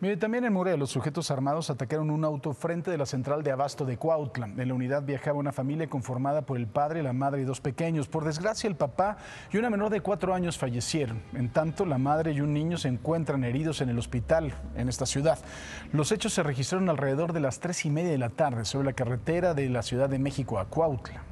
Mire, también en Morelos, los sujetos armados atacaron un auto frente de la central de abasto de Cuautla. En la unidad viajaba una familia conformada por el padre, la madre y dos pequeños. Por desgracia, el papá y una menor de cuatro años fallecieron. En tanto, la madre y un niño se encuentran heridos en el hospital en esta ciudad. Los hechos se registraron alrededor de las tres y media de la tarde sobre la carretera de la Ciudad de México a Cuautla.